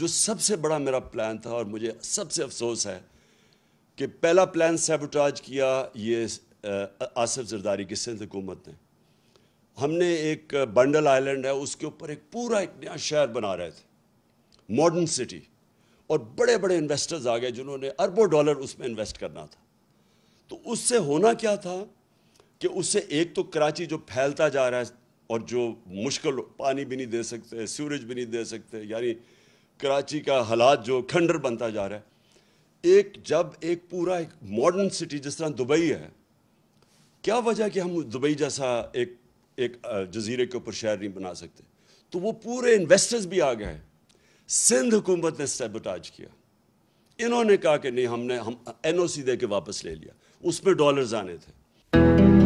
जो सबसे बड़ा मेरा प्लान था और मुझे सबसे अफसोस है कि पहला प्लान सेबोटाज किया ये आसफ जरदारी की सिंध हुकूमत ने हमने एक बंडल आइलैंड है उसके ऊपर एक पूरा एक नया शहर बना रहे थे मॉडर्न सिटी और बड़े बड़े इन्वेस्टर्स आ गए जिन्होंने अरबों डॉलर उसमें इन्वेस्ट करना था तो उससे होना क्या था कि उससे एक तो कराची जो फैलता जा रहा है और जो मुश्किल पानी भी नहीं दे सकते सूरज भी नहीं दे सकते यानी कराची का हालात जो खंडर बनता जा रहा है एक जब एक पूरा एक मॉडर्न सिटी जिस तरह दुबई है क्या वजह कि हम दुबई जैसा एक एक जजीरे के ऊपर शहर नहीं बना सकते तो वो पूरे इन्वेस्टर्स भी आ गए सिंध हुकूमत ने सेबोटाज किया इन्होंने कहा कि नहीं हमने हम एन ओ सी दे के वापस ले लिया उसमें डॉलर्स आने थे